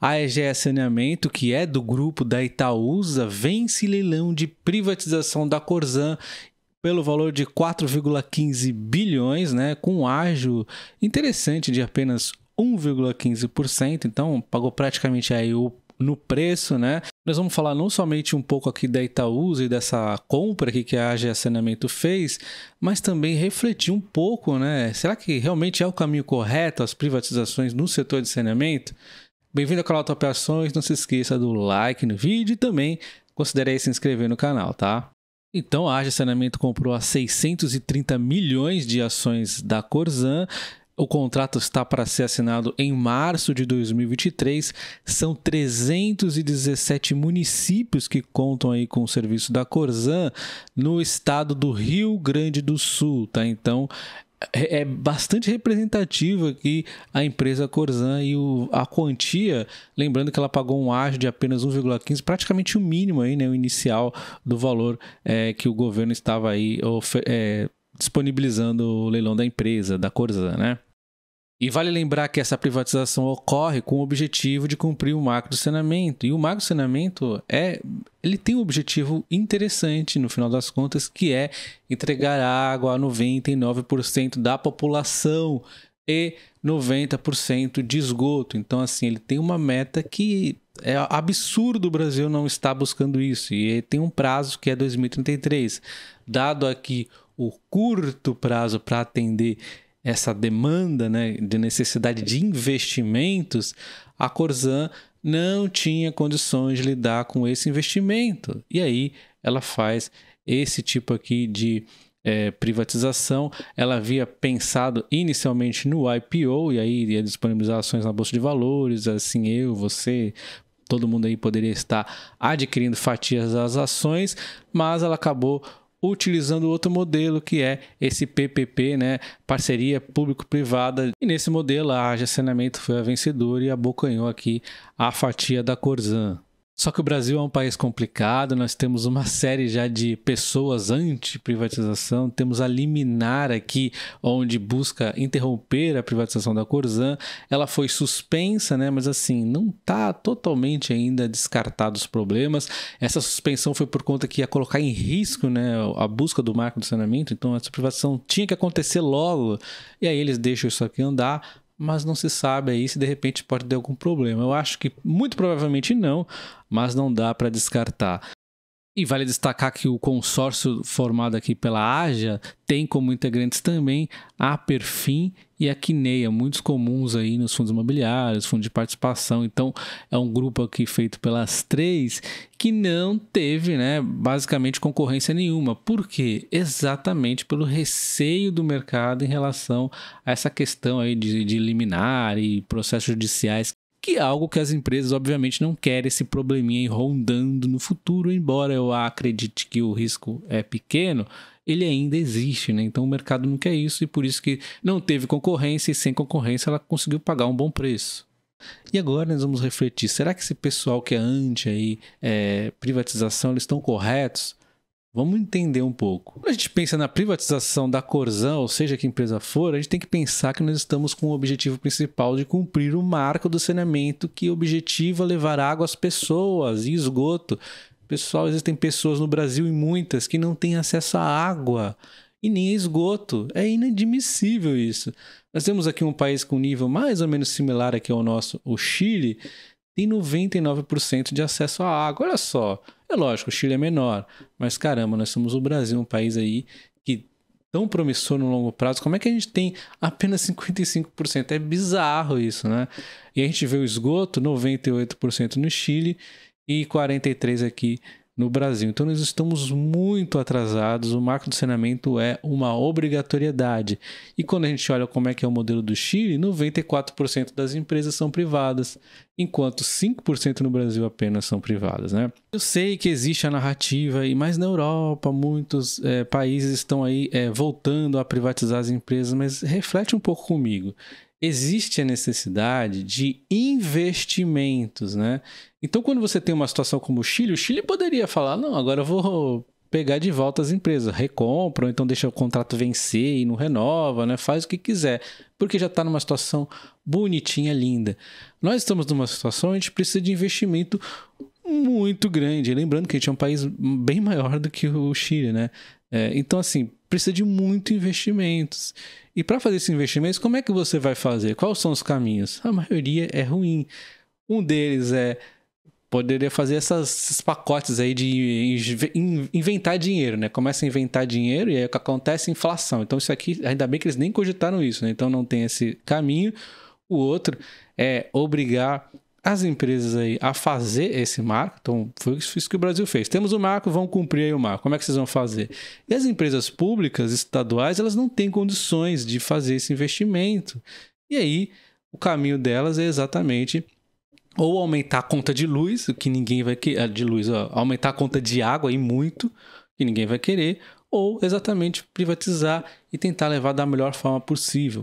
A EGE Saneamento, que é do grupo da Itaúsa, vence leilão de privatização da Corzan pelo valor de 4,15 bilhões, né, com um ágio interessante de apenas 1,15%, então pagou praticamente aí o no preço, né? Nós vamos falar não somente um pouco aqui da Itaúsa e dessa compra aqui que a AGE Saneamento fez, mas também refletir um pouco, né? Será que realmente é o caminho correto as privatizações no setor de saneamento? Bem-vindo ao canal Top Ações. Não se esqueça do like no vídeo e também considere se inscrever no canal, tá? Então, a Arja Saneamento comprou a 630 milhões de ações da Corzan. O contrato está para ser assinado em março de 2023. São 317 municípios que contam aí com o serviço da Corzan no estado do Rio Grande do Sul, tá? Então, é, é bastante representativa aqui a empresa Corzan e o, a quantia, lembrando que ela pagou um ágio de apenas 1,15, praticamente o mínimo aí, né, o inicial do valor é, que o governo estava aí é, disponibilizando o leilão da empresa, da Corzan, né? E vale lembrar que essa privatização ocorre com o objetivo de cumprir o marco do saneamento. E o marco do saneamento é ele tem um objetivo interessante, no final das contas, que é entregar água a 99% da população e 90% de esgoto. Então, assim, ele tem uma meta que é absurdo o Brasil não estar buscando isso. E tem um prazo que é 2033. Dado aqui o curto prazo para atender essa demanda né, de necessidade de investimentos, a Corzan não tinha condições de lidar com esse investimento. E aí ela faz esse tipo aqui de é, privatização. Ela havia pensado inicialmente no IPO, e aí ia disponibilizar ações na Bolsa de Valores, assim eu, você. Todo mundo aí poderia estar adquirindo fatias das ações, mas ela acabou utilizando outro modelo que é esse PPP, né, parceria público-privada. E nesse modelo a Aja Saneamento foi a vencedora e abocanhou aqui a fatia da Corzan. Só que o Brasil é um país complicado, nós temos uma série já de pessoas anti-privatização, temos a liminar aqui, onde busca interromper a privatização da Corzan. Ela foi suspensa, né? Mas assim, não está totalmente ainda descartado os problemas. Essa suspensão foi por conta que ia colocar em risco né, a busca do marco do saneamento, então essa privatização tinha que acontecer logo. E aí eles deixam isso aqui andar mas não se sabe aí se de repente pode ter algum problema. Eu acho que muito provavelmente não, mas não dá para descartar. E vale destacar que o consórcio formado aqui pela AJA tem como integrantes também a Perfim e a Quineia, muitos comuns aí nos fundos imobiliários, fundos de participação. Então, é um grupo aqui feito pelas três que não teve, né, basicamente concorrência nenhuma. Por quê? Exatamente pelo receio do mercado em relação a essa questão aí de, de liminar e processos judiciais que é algo que as empresas obviamente não querem esse probleminha aí rondando no futuro, embora eu acredite que o risco é pequeno, ele ainda existe, né? Então o mercado não quer isso e por isso que não teve concorrência e sem concorrência ela conseguiu pagar um bom preço. E agora nós vamos refletir, será que esse pessoal que é anti aí, é, privatização, eles estão corretos? Vamos entender um pouco. Quando a gente pensa na privatização da Corzan, ou seja, que empresa for, a gente tem que pensar que nós estamos com o objetivo principal de cumprir o marco do saneamento que objetiva levar água às pessoas e esgoto. Pessoal, existem pessoas no Brasil e muitas que não têm acesso à água e nem esgoto. É inadmissível isso. Nós temos aqui um país com nível mais ou menos similar aqui ao nosso, o Chile, tem 99% de acesso à água. Olha só, é lógico, o Chile é menor, mas caramba, nós somos o Brasil, um país aí que tão promissor no longo prazo. Como é que a gente tem apenas 55%? É bizarro isso, né? E a gente vê o esgoto, 98% no Chile e 43 aqui no Brasil. Então nós estamos muito atrasados. O marco do saneamento é uma obrigatoriedade. E quando a gente olha como é que é o modelo do Chile, 94% das empresas são privadas enquanto 5% no Brasil apenas são privadas, né? Eu sei que existe a narrativa, mas na Europa muitos é, países estão aí é, voltando a privatizar as empresas, mas reflete um pouco comigo. Existe a necessidade de investimentos, né? Então, quando você tem uma situação como o Chile, o Chile poderia falar: não, agora eu vou pegar de volta as empresas. ou então deixa o contrato vencer e não renova, né? Faz o que quiser, porque já está numa situação bonitinha, linda. Nós estamos numa situação a gente precisa de investimento muito grande. Lembrando que a gente é um país bem maior do que o Chile, né? É, então, assim, precisa de muito investimentos. E para fazer esses investimentos, como é que você vai fazer? Quais são os caminhos? A maioria é ruim. Um deles é poderia fazer essas, esses pacotes aí de inventar dinheiro, né? Começa a inventar dinheiro e aí o que acontece? Inflação. Então isso aqui, ainda bem que eles nem cogitaram isso, né? Então não tem esse caminho. O outro é obrigar as empresas aí a fazer esse marco. Então, foi isso que o Brasil fez. Temos o marco, vão cumprir aí o marco. Como é que vocês vão fazer? E as empresas públicas, estaduais, elas não têm condições de fazer esse investimento. E aí, o caminho delas é exatamente ou aumentar a conta de luz, que ninguém vai querer, eh, de luz, ó, aumentar a conta de água e muito, que ninguém vai querer, ou exatamente privatizar e tentar levar da melhor forma possível.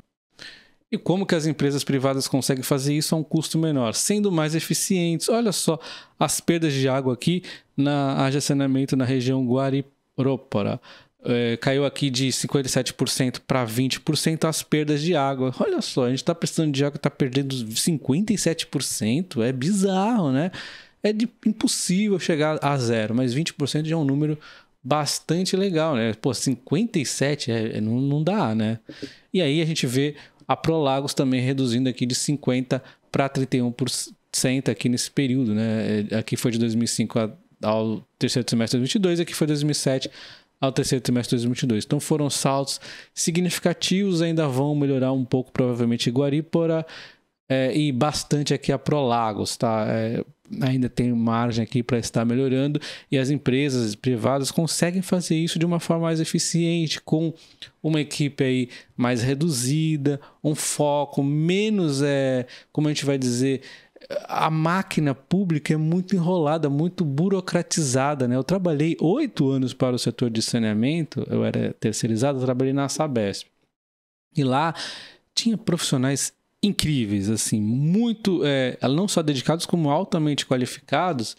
E como que as empresas privadas conseguem fazer isso a um custo menor, sendo mais eficientes? Olha só as perdas de água aqui na água saneamento na região Guarirópora é, caiu aqui de 57% para 20% as perdas de água. Olha só, a gente está precisando de água, está perdendo 57%. É bizarro, né? É de, impossível chegar a zero, mas 20% já é um número bastante legal, né? Pô, 57 é, é, não, não dá, né? E aí a gente vê a Prolagos também reduzindo aqui de 50 para 31% aqui nesse período, né? É, aqui foi de 2005 ao terceiro semestre de 2022, aqui foi 2007 ao terceiro trimestre de 2022. Então foram saltos significativos, ainda vão melhorar um pouco, provavelmente, Guaripora é, e bastante aqui a Prolagos, tá? É, ainda tem margem aqui para estar melhorando e as empresas privadas conseguem fazer isso de uma forma mais eficiente, com uma equipe aí mais reduzida, um foco menos, é, como a gente vai dizer, a máquina pública é muito enrolada, muito burocratizada. Né? Eu trabalhei oito anos para o setor de saneamento, eu era terceirizado, eu trabalhei na Sabesp. E lá tinha profissionais incríveis, assim, muito, é, não só dedicados, como altamente qualificados,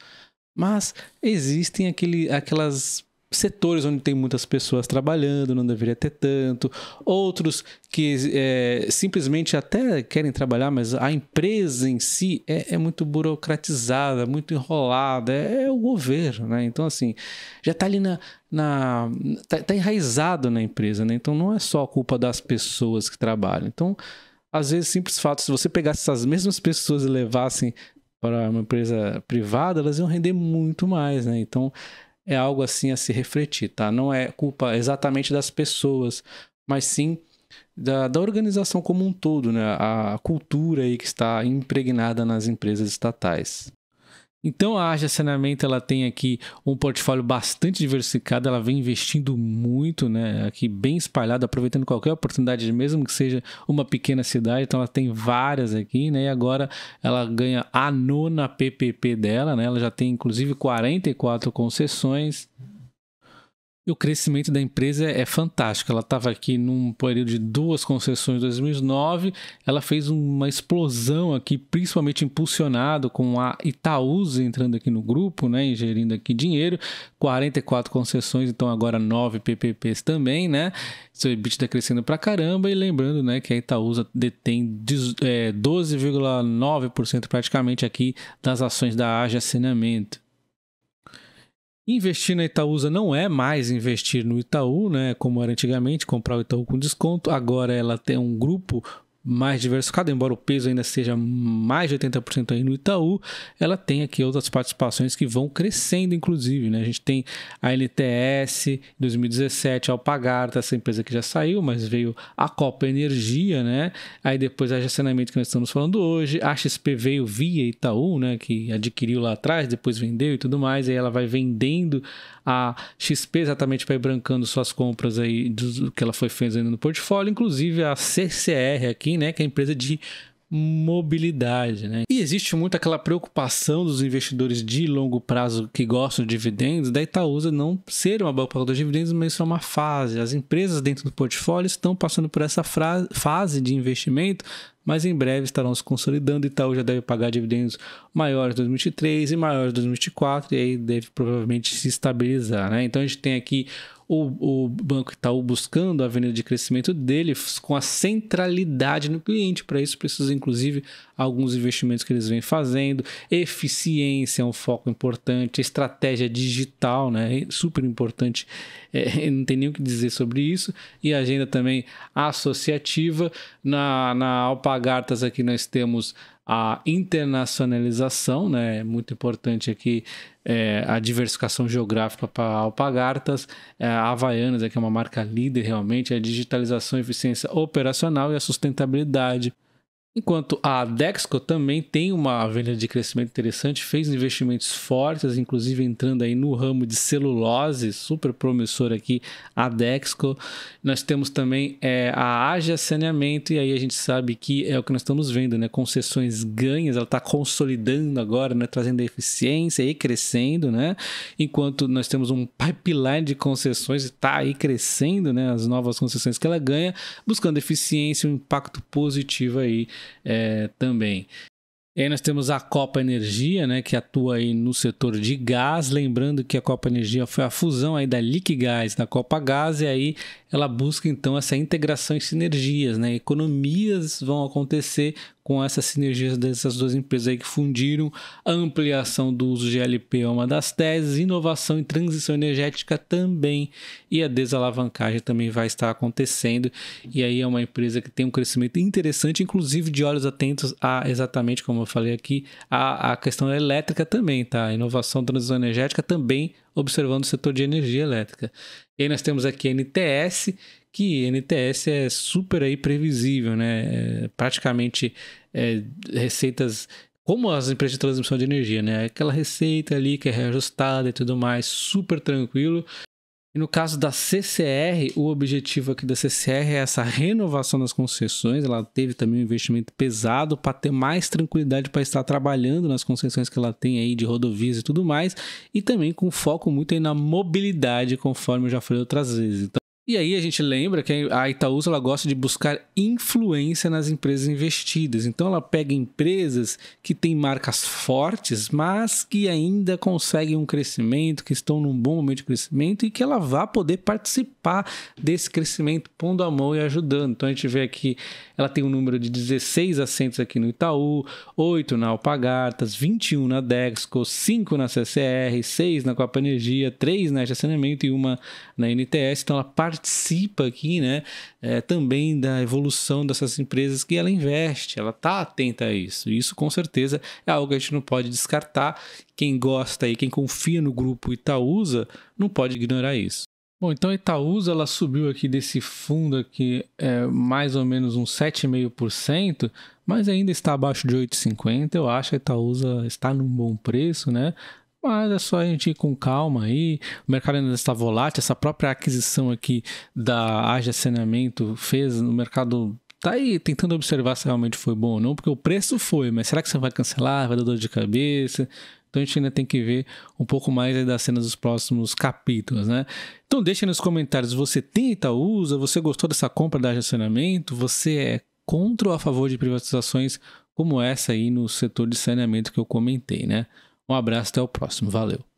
mas existem aquele, aquelas setores onde tem muitas pessoas trabalhando, não deveria ter tanto, outros que é, simplesmente até querem trabalhar, mas a empresa em si é, é muito burocratizada, muito enrolada, é, é, o governo, né? Então, assim, já está ali na. na tá, tá, enraizado na empresa, né? Então não é só a culpa das pessoas que trabalham. Então, às vezes, simples fato, se você pegasse essas mesmas pessoas e levassem para uma empresa privada, elas iam render muito mais, né? Então, é algo assim a se refletir, tá? Não é culpa exatamente das pessoas, mas sim da, da organização como um todo, né? A cultura aí que está impregnada nas empresas estatais. Então a Aja Saneamento ela tem aqui um portfólio bastante diversificado, ela vem investindo muito, né, aqui bem espalhado, aproveitando qualquer oportunidade, mesmo que seja uma pequena cidade, então ela tem várias aqui, né? E agora ela ganha a nona PPP dela, né? Ela já tem inclusive 44 concessões o crescimento da empresa é fantástico. Ela estava aqui num período de duas concessões em 2009. Ela fez uma explosão aqui, principalmente impulsionado com a Itaúsa entrando aqui no grupo, né, ingerindo aqui dinheiro. 44 concessões, então agora 9 PPPs também, né? Seu EBITDA tá crescendo pra caramba e lembrando, né, que a Itaúsa detém 12,9% é, praticamente aqui das ações da Aja Saneamento. Investir na Itaúsa não é mais investir no Itaú, né? Como era antigamente, comprar o Itaú com desconto. Agora ela tem um grupo mais diversificada, embora o peso ainda seja mais de 80% aí no Itaú, ela tem aqui outras participações que vão crescendo, inclusive. Né? A gente tem a LTS 2017, Alpagar, essa empresa que já saiu, mas veio a Copa Energia, né? Aí depois a Jacenamento que nós estamos falando hoje, a XP veio via Itaú, né? Que adquiriu lá atrás, depois vendeu e tudo mais, aí ela vai vendendo a XP exatamente para ir brancando suas compras aí do que ela foi fazendo no portfólio, inclusive a CCR aqui Booking, né, que é a empresa de mobilidade. Né? E existe muito aquela preocupação dos investidores de longo prazo que gostam de dividendos, da Itaúsa não ser uma boa pagadora de dividendos, mas isso é uma fase. As empresas dentro do portfólio estão passando por essa fase de investimento, mas em breve estarão se consolidando. Itaú já deve pagar dividendos maiores em 2023 e maiores em 2024, e aí deve provavelmente se estabilizar. Né? Então a gente tem aqui o, o Banco Itaú tá buscando a avenida de crescimento dele com a centralidade no cliente. Para isso, precisa, inclusive, alguns investimentos que eles vêm fazendo. Eficiência é um foco importante, estratégia digital, né? É super importante, é, não tem nem o que dizer sobre isso. E agenda também associativa. Na, na Alpagartas aqui nós temos a internacionalização, né? É muito importante aqui é, a diversificação geográfica para Alpagartas, é, a Havaianas, é que é uma marca líder realmente, é a digitalização, eficiência operacional e a sustentabilidade. Enquanto a Dexco também tem uma venda de crescimento interessante, fez investimentos fortes, inclusive entrando aí no ramo de celulose, super promissor aqui, a Dexco. Nós temos também é, a Aja Saneamento, e aí a gente sabe que é o que nós estamos vendo, né? Concessões ganhas, ela está consolidando agora, né? trazendo eficiência e crescendo, né? Enquanto nós temos um pipeline de concessões, está aí crescendo, né? As novas concessões que ela ganha, buscando eficiência, um impacto positivo aí é, também. E aí nós temos a Copa Energia, né, que atua aí no setor de gás, lembrando que a Copa Energia foi a fusão aí da Liquigás, da Copa Gás, e aí ela busca então essa integração e sinergias, né? Economias vão acontecer com essas sinergias dessas duas empresas aí que fundiram, a ampliação do uso de LP é uma das teses, inovação e transição energética também, e a desalavancagem também vai estar acontecendo, e aí é uma empresa que tem um crescimento interessante, inclusive de olhos atentos a, exatamente como eu falei aqui, a, a questão elétrica também, tá? Inovação, transição energética também observando o setor de energia elétrica. E aí nós temos aqui a NTS, que NTS é super aí previsível, né? É praticamente é, receitas como as empresas de transmissão de energia, né? Aquela receita ali que é reajustada e tudo mais, super tranquilo. E no caso da CCR, o objetivo aqui da CCR é essa renovação das concessões. Ela teve também um investimento pesado para ter mais tranquilidade para estar trabalhando nas concessões que ela tem aí de rodovias e tudo mais, e também com foco muito aí na mobilidade, conforme eu já falei outras vezes. Então, e aí a gente lembra que a Itaúsa ela gosta de buscar influência nas empresas investidas. Então ela pega empresas que têm marcas fortes, mas que ainda conseguem um crescimento, que estão num bom momento de crescimento e que ela vá poder participar desse crescimento, pondo a mão e ajudando. Então a gente vê aqui, ela tem um número de 16 assentos aqui no Itaú, 8 na Alpagartas, 21 na Dexco, 5 na CCR, 6 na Copa Energia, 3 na Saneamento e 1 na NTS. Então ela participa participa aqui, né, é, também da evolução dessas empresas que ela investe, ela está atenta a isso. E isso com certeza é algo que a gente não pode descartar. Quem gosta e quem confia no grupo Itaúsa não pode ignorar isso. Bom, então a Itaúsa ela subiu aqui desse fundo aqui é, mais ou menos uns 7,5%, mas ainda está abaixo de 8,50. Eu acho que a Itaúsa está num bom preço, né? Mas é só a gente ir com calma aí. O mercado ainda está volátil. Essa própria aquisição aqui da Aja Saneamento fez no mercado tá aí tentando observar se realmente foi bom ou não, porque o preço foi, mas será que você vai cancelar? Vai dar dor de cabeça? Então a gente ainda tem que ver um pouco mais das cenas dos próximos capítulos, né? Então deixa nos comentários, você tem Itaúsa? Você gostou dessa compra da saneamento Você é contra ou a favor de privatizações como essa aí no setor de saneamento que eu comentei, né? Um abraço, até o próximo. Valeu.